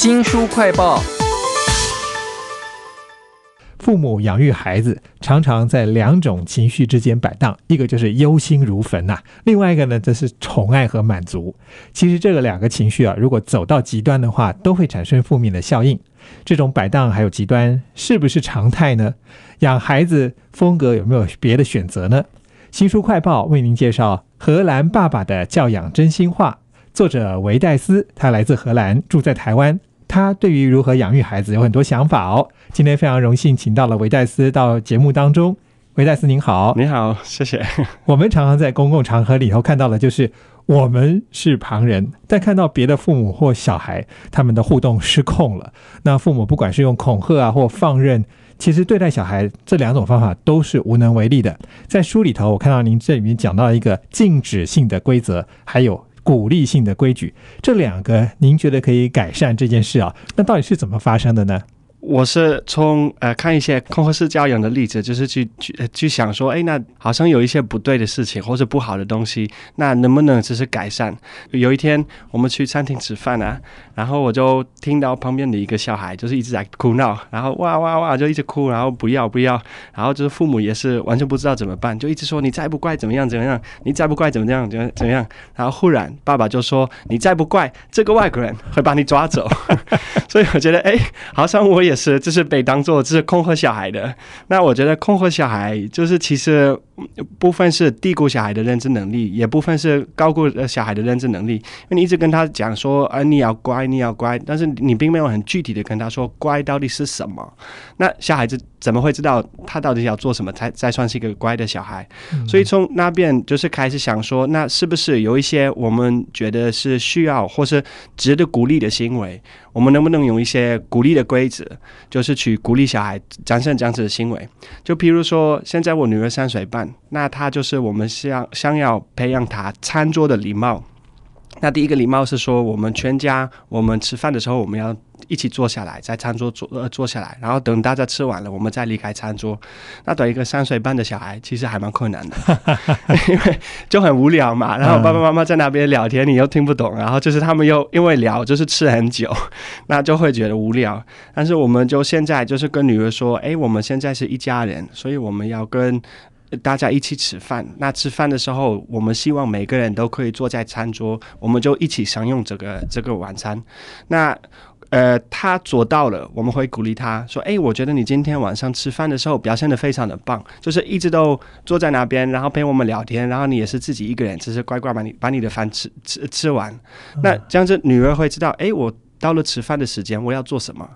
新书快报：父母养育孩子常常在两种情绪之间摆荡，一个就是忧心如焚呐，另外一个呢则是宠爱和满足。其实这个两个情绪啊，如果走到极端的话，都会产生负面的效应。这种摆荡还有极端，是不是常态呢？养孩子风格有没有别的选择呢？新书快报为您介绍《荷兰爸爸的教养真心话》，作者维戴斯，他来自荷兰，住在台湾。他对于如何养育孩子有很多想法哦。今天非常荣幸请到了维戴斯到节目当中。维戴斯您好，你好，谢谢。我们常常在公共场合里头看到的，就是我们是旁人，但看到别的父母或小孩他们的互动失控了。那父母不管是用恐吓啊，或放任，其实对待小孩这两种方法都是无能为力的。在书里头，我看到您这里面讲到一个禁止性的规则，还有。鼓励性的规矩，这两个您觉得可以改善这件事啊？那到底是怎么发生的呢？我是从呃看一些空合式教养的例子，就是去去去想说，哎，那好像有一些不对的事情或者不好的东西，那能不能只是改善？有一天我们去餐厅吃饭啊，然后我就听到旁边的一个小孩就是一直在哭闹，然后哇哇哇就一直哭，然后不要不要，然后就是父母也是完全不知道怎么办，就一直说你再不乖怎么样怎么样，你再不乖怎么样怎怎么样？然后忽然爸爸就说你再不乖，这个外国人会把你抓走。所以我觉得哎，好像我也。也是，这是被当做这是恐吓小孩的。那我觉得恐吓小孩，就是其实部分是低估小孩的认知能力，也部分是高估小孩的认知能力。因为你一直跟他讲说，啊，你要乖，你要乖，但是你并没有很具体的跟他说乖到底是什么。那小孩子怎么会知道他到底要做什么才才算是一个乖的小孩？所以从那边就是开始想说，那是不是有一些我们觉得是需要或是值得鼓励的行为？我们能不能用一些鼓励的规则，就是去鼓励小孩现这样子的行为？就譬如说，现在我女儿三岁半，那她就是我们想想要培养她餐桌的礼貌。那第一个礼貌是说，我们全家我们吃饭的时候，我们要。一起坐下来，在餐桌坐呃坐下来，然后等大家吃完了，我们再离开餐桌。那等一个三岁半的小孩，其实还蛮困难的，因为就很无聊嘛。然后爸爸妈妈在那边聊天，你又听不懂。然后就是他们又因为聊，就是吃很久，那就会觉得无聊。但是我们就现在就是跟女儿说：“哎，我们现在是一家人，所以我们要跟大家一起吃饭。那吃饭的时候，我们希望每个人都可以坐在餐桌，我们就一起享用这个这个晚餐。”那呃，他做到了，我们会鼓励他说：“哎，我觉得你今天晚上吃饭的时候表现的非常的棒，就是一直都坐在那边，然后陪我们聊天，然后你也是自己一个人，只是乖乖把你把你的饭吃吃吃完。”那这样子女儿会知道：“哎，我。”到了吃饭的时间，我要做什么？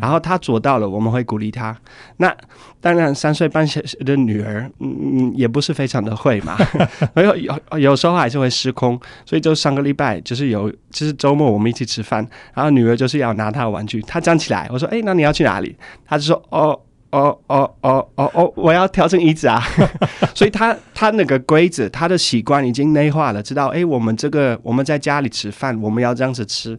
然后他做到了，我们会鼓励他。那当然，三岁半小的女儿，嗯嗯，也不是非常的会嘛，有有有时候还是会失控。所以就上个礼拜，就是有就是周末我们一起吃饭，然后女儿就是要拿她的玩具，她站起来，我说：“哎，那你要去哪里？”她就说：“哦哦哦哦哦哦，我要调成椅子啊。”所以她她那个规则，她的习惯已经内化了，知道哎，我们这个我们在家里吃饭，我们要这样子吃。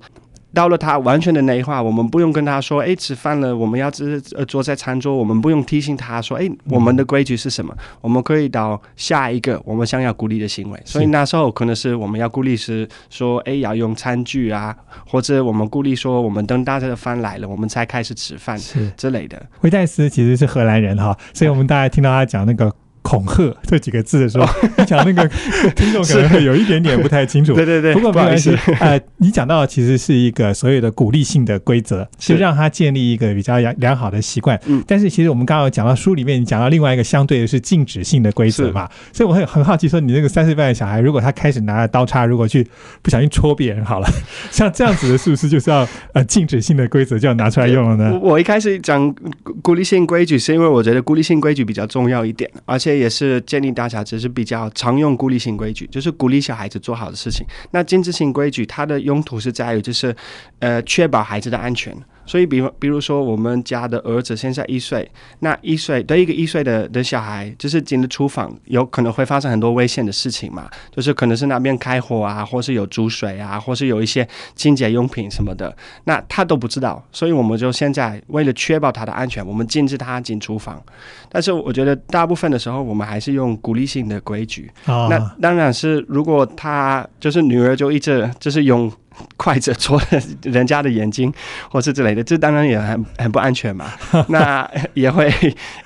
到了他完全的内化，我们不用跟他说，哎，吃饭了，我们要是呃，坐在餐桌，我们不用提醒他说，哎，我们的规矩是什么？我们可以到下一个我们想要鼓励的行为。所以那时候可能是我们要鼓励是说，哎，要用餐具啊，或者我们鼓励说，我们等大家的饭来了，我们才开始吃饭是之类的。维泰斯其实是荷兰人哈，所以我们大家听到他讲那个。恐吓这几个字的时候，你讲那个听众可能会有一点点不太清楚，对对对。不过没关系，呃，你讲到其实是一个所有的鼓励性的规则，是让他建立一个比较良良好的习惯。嗯，但是其实我们刚刚讲到书里面，你讲到另外一个相对的是禁止性的规则嘛。所以我很很好奇，说你那个三岁半的小孩，如果他开始拿着刀叉，如果去不小心戳别人，好了，像这样子的，是不是就是要呃禁止性的规则就要拿出来用了呢？我一开始讲鼓励性规矩，是因为我觉得鼓励性规矩比较重要一点，而且。也是建立大家只是比较常用鼓励性规矩，就是鼓励小孩子做好的事情。那禁止性规矩，它的用途是在于，就是呃确保孩子的安全。所以，比方比如说，我们家的儿子现在一岁，那一岁的一个一岁的的小孩，就是进了厨房，有可能会发生很多危险的事情嘛，就是可能是那边开火啊，或是有煮水啊，或是有一些清洁用品什么的，那他都不知道。所以，我们就现在为了确保他的安全，我们禁止他进厨房。但是，我觉得大部分的时候，我们还是用鼓励性的规矩。啊，那当然是，如果他就是女儿就一直就是用。筷子戳人家的眼睛，或是之类的，这当然也很很不安全嘛。那也会，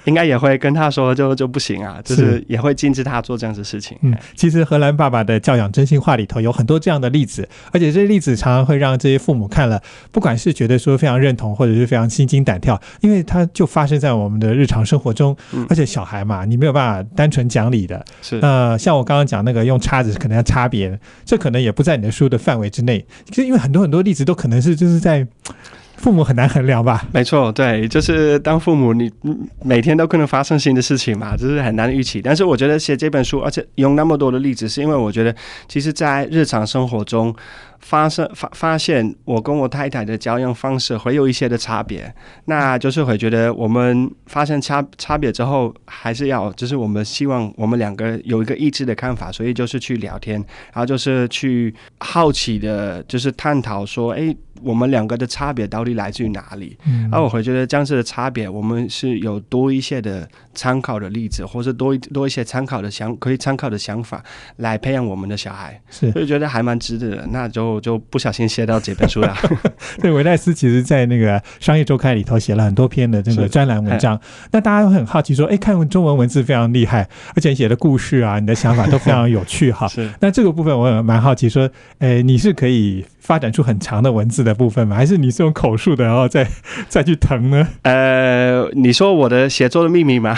应该也会跟他说，就就不行啊，就是也会禁止他做这样子事情。嗯，其实荷兰爸爸的教养真心话里头有很多这样的例子，而且这些例子常常会让这些父母看了，不管是觉得说非常认同，或者是非常心惊胆跳，因为它就发生在我们的日常生活中。而且小孩嘛，你没有办法单纯讲理的。是，那像我刚刚讲那个用叉子可能要差别，这可能也不在你的书的范围之内。其实，因为很多很多例子都可能是就是在父母很难衡量吧。没错，对，就是当父母，你每天都可能发生新的事情嘛，就是很难预期。但是，我觉得写这本书，而且用那么多的例子，是因为我觉得，其实，在日常生活中。发生发发现，我跟我太太的教养方式会有一些的差别，那就是会觉得我们发生差差别之后，还是要就是我们希望我们两个有一个一致的看法，所以就是去聊天，然后就是去好奇的，就是探讨说，哎。我们两个的差别到底来自于哪里？嗯，而我会觉得这样的差别，我们是有多一些的参考的例子，或者多多一些参考的想可以参考的想法来培养我们的小孩，是就觉得还蛮值得。那就就不小心写到这本书了。对，维奈斯其实，在那个商业周刊里头写了很多篇的这个专栏文章。那大家会很好奇说，哎，看中文文字非常厉害，而且写的故事啊，你的想法都非常有趣哈。是。那这个部分我也蛮好奇，说，哎，你是可以发展出很长的文字。的部分嘛，还是你这种口述的，然后再 再去疼呢？呃，你说我的写作的秘密吗？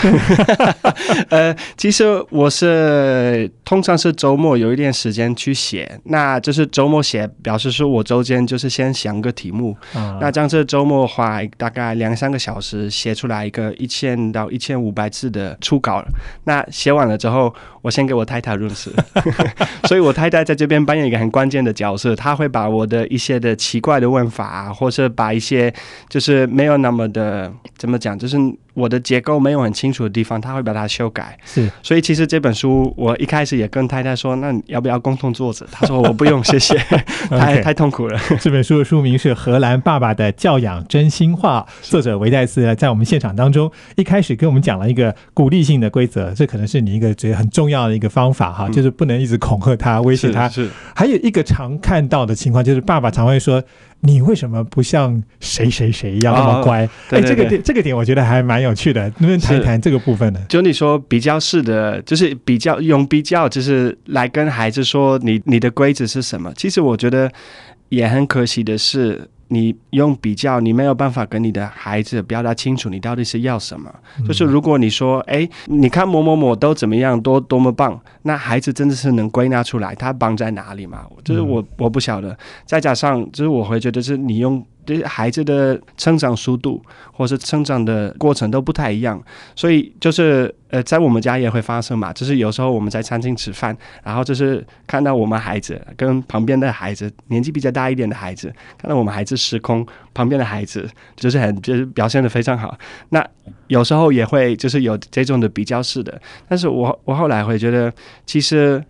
呃，其实我是通常是周末有一点时间去写，那就是周末写，表示说我周间就是先想个题目，那这样子周末花大概两三个小时写出来一个一千到一千五百字的初稿那写完了之后。我先给我太太认识，所以我太太在这边扮演一个很关键的角色，她会把我的一些的奇怪的问法，或是把一些就是没有那么的怎么讲，就是。我的结构没有很清楚的地方，他会把它修改。是，所以其实这本书我一开始也跟太太说，那你要不要共同作者？他说我不用，谢谢。太太痛苦了。这本书的书名是《荷兰爸爸的教养真心话》，作者维戴斯在我们现场当中一开始跟我们讲了一个鼓励性的规则，这可能是你一个觉得很重要的一个方法哈，就是不能一直恐吓他、威胁他。是，还有一个常看到的情况就是爸爸常会说。你为什么不像谁谁谁一样那么乖？哎，这个点这个点我觉得还蛮有趣的，能不能谈一谈这个部分呢？就你说比较式的，就是比较用比较，就是来跟孩子说你你的规则是什么？其实我觉得也很可惜的是。你用比较，你没有办法跟你的孩子表达清楚你到底是要什么。就是如果你说，哎，你看某某某都怎么样，多多么棒，那孩子真的是能归纳出来他棒在哪里吗？就是我我不晓得。再加上就是我会觉得是你用。对孩子的成长速度，或是成长的过程都不太一样，所以就是呃，在我们家也会发生嘛。就是有时候我们在餐厅吃饭，然后就是看到我们孩子跟旁边的孩子，年纪比较大一点的孩子，看到我们孩子失空，旁边的孩子就是很就是表现的非常好。那有时候也会就是有这种的比较式的，但是我我后来会觉得其实。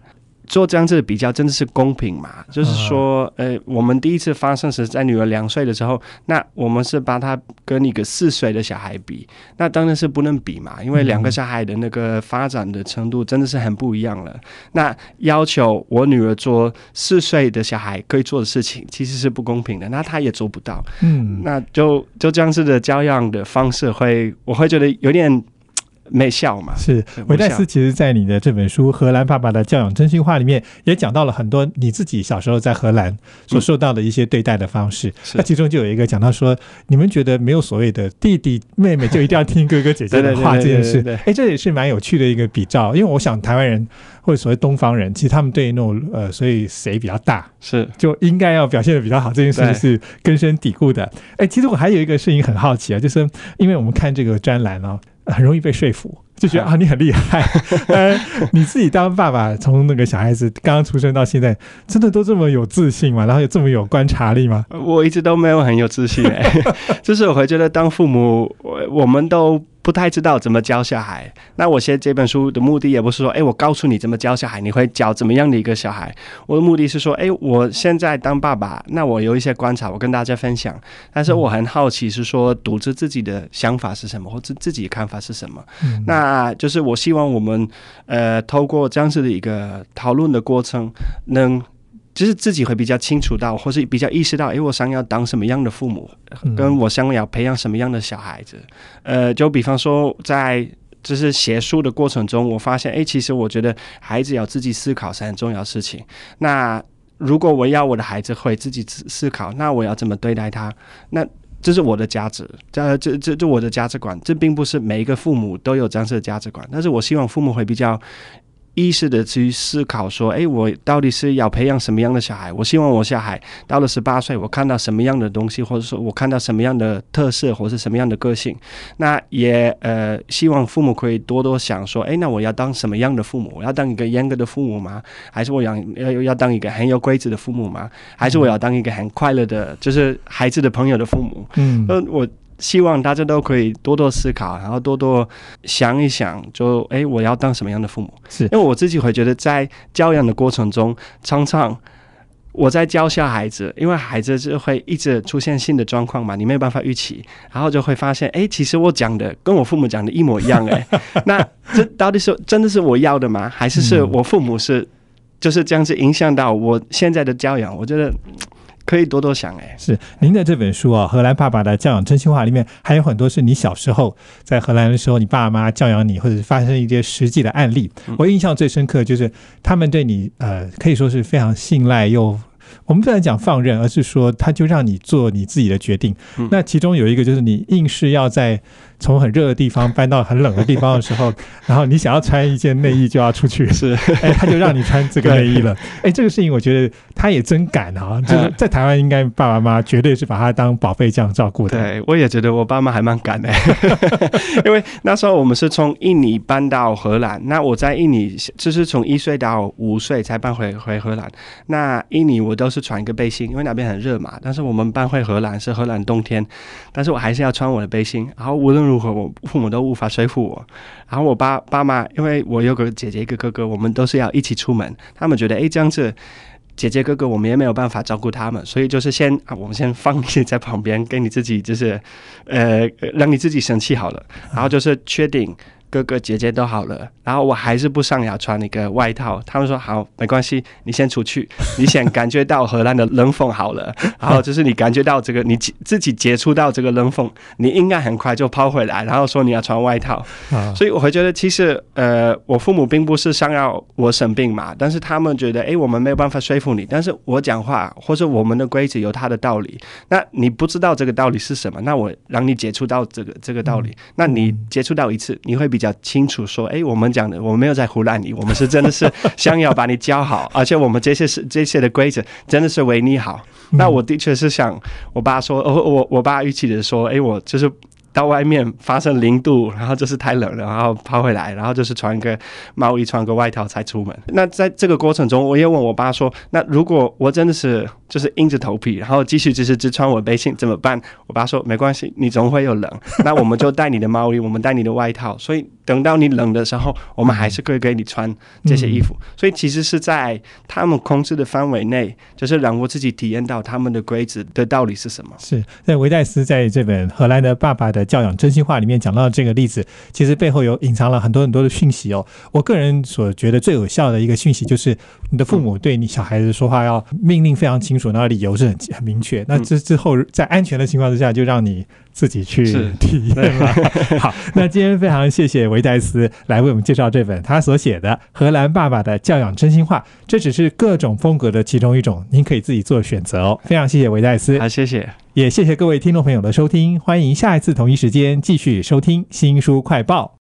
做这样子的比较真的是公平嘛？就是说，呃，我们第一次发生是在女儿两岁的时候，那我们是把她跟一个四岁的小孩比，那当然是不能比嘛，因为两个小孩的那个发展的程度真的是很不一样了。那要求我女儿做四岁的小孩可以做的事情，其实是不公平的，那她也做不到。嗯，那就就这样子的教养的方式会，我会觉得有点。内孝嘛，是维戴斯。其实，在你的这本书《荷兰爸爸的教养真心话》里面，也讲到了很多你自己小时候在荷兰所受到的一些对待的方式。那其中就有一个讲到说，你们觉得没有所谓的弟弟妹妹就一定要听哥哥姐姐的话这件事。哎，这也是蛮有趣的一个比照，因为我想台湾人或者所谓东方人，其实他们对那种呃，所以谁比较大是就应该要表现的比较好，这件事情是根深蒂固的。哎，其实我还有一个事情很好奇啊，就是因为我们看这个专栏哦。很容易被说服，就觉得啊，你很厉害。呃，你自己当爸爸，从那个小孩子刚刚出生到现在，真的都这么有自信吗？然后也这么有观察力吗？我一直都没有很有自信，就是我会觉得当父母，我们都。不太知道怎么教小孩，那我写这本书的目的也不是说，哎，我告诉你怎么教小孩，你会教怎么样的一个小孩。我的目的是说，哎，我现在当爸爸，那我有一些观察，我跟大家分享。但是我很好奇，是说读者自己的想法是什么，或者自己的看法是什么。那就是我希望我们，呃，透过这样子的一个讨论的过程，能。就是自己会比较清楚到，或是比较意识到，哎，我想要当什么样的父母，跟我想要培养什么样的小孩子，呃，就比方说，在就是写书的过程中，我发现，哎，其实我觉得孩子要自己思考是很重要事情。那如果我要我的孩子会自己思思考，那我要怎么对待他？那这是我的价值，这这这这我的价值观。这并不是每一个父母都有这样子的价值观，但是我希望父母会比较。意识的去思考，说，哎，我到底是要培养什么样的小孩？我希望我小孩到了十八岁，我看到什么样的东西，或者说我看到什么样的特色，或者什么样的个性。那也呃，希望父母可以多多想说，哎，那我要当什么样的父母？我要当一个严格的父母吗？还是我养要要当一个很有规则的父母吗？还是我要当一个很快乐的，就是孩子的朋友的父母？嗯，那我。希望大家都可以多多思考，然后多多想一想，就哎，我要当什么样的父母？是，因为我自己会觉得，在教养的过程中，常常我在教小孩子，因为孩子是会一直出现新的状况嘛，你没有办法预期，然后就会发现，哎，其实我讲的跟我父母讲的一模一样，哎，那这到底是真的是我要的吗？还是是我父母是就是这样子影响到我现在的教养？我觉得。可以多多想哎，是您的这本书啊，《荷兰爸爸的教养真心话》里面还有很多是你小时候在荷兰的时候，你爸妈妈教养你，或者是发生一些实际的案例。我印象最深刻就是他们对你，呃，可以说是非常信赖，又我们不能讲放任，而是说他就让你做你自己的决定。那其中有一个就是你硬是要在。从很热的地方搬到很冷的地方的时候，然后你想要穿一件内衣就要出去，是，哎，他就让你穿这个内衣了。哎，这个事情我觉得他也真敢啊，就是在台湾，应该爸爸妈妈绝对是把他当宝贝这样照顾的。对，我也觉得我爸妈还蛮敢的，因为那时候我们是从印尼搬到荷兰，那我在印尼就是从一岁到五岁才搬回回荷兰，那印尼我都是穿一个背心，因为那边很热嘛。但是我们搬回荷兰是荷兰冬天，但是我还是要穿我的背心，然后无论如何？我父母都无法说服我。然后我爸爸妈，因为我有个姐姐一个哥哥，我们都是要一起出门。他们觉得，哎，这样子姐姐哥哥，我们也没有办法照顾他们，所以就是先，啊，我们先放你在旁边，给你自己，就是，呃，让你自己生气好了。然后就是确定。哥哥姐姐都好了，然后我还是不上牙穿那个外套。他们说好，没关系，你先出去，你先感觉到荷兰的冷风好了，然后就是你感觉到这个你自己接触到这个冷风，你应该很快就跑回来，然后说你要穿外套。所以我会觉得，其实呃，我父母并不是想要我生病嘛，但是他们觉得哎，我们没有办法说服你，但是我讲话或者我们的规矩有它的道理。那你不知道这个道理是什么？那我让你接触到这个这个道理，那你接触到一次，你会比较。要清楚说，哎，我们讲的，我们没有在胡乱你，我们是真的是 想要把你教好，而且我们这些是这些的规则，真的是为你好。那我的确是想，我爸说，我我爸预期的说，哎，我就是。到外面发生零度，然后就是太冷了，然后跑回来，然后就是穿个毛衣、穿个外套才出门。那在这个过程中，我也问我爸说：“那如果我真的是就是硬着头皮，然后继续就是只穿我背心怎么办？”我爸说：“没关系，你总会有冷。那我们就带你的毛衣，我们带你的外套。所以等到你冷的时候，我们还是可以给你穿这些衣服。所以其实是在他们控制的范围内，就是让我自己体验到他们的规则的道理是什么。”是。那维戴斯在这本《荷兰的爸爸》的。教养真心话里面讲到的这个例子，其实背后有隐藏了很多很多的讯息哦。我个人所觉得最有效的一个讯息，就是你的父母对你小孩子说话要命令非常清楚，然后理由是很很明确。那之之后，在安全的情况之下，就让你。自己去体验了。好，那今天非常谢谢维戴斯来为我们介绍这本他所写的《荷兰爸爸的教养真心话》，这只是各种风格的其中一种，您可以自己做选择哦。非常谢谢维戴斯，好，谢谢，也谢谢各位听众朋友的收听，欢迎下一次同一时间继续收听新书快报。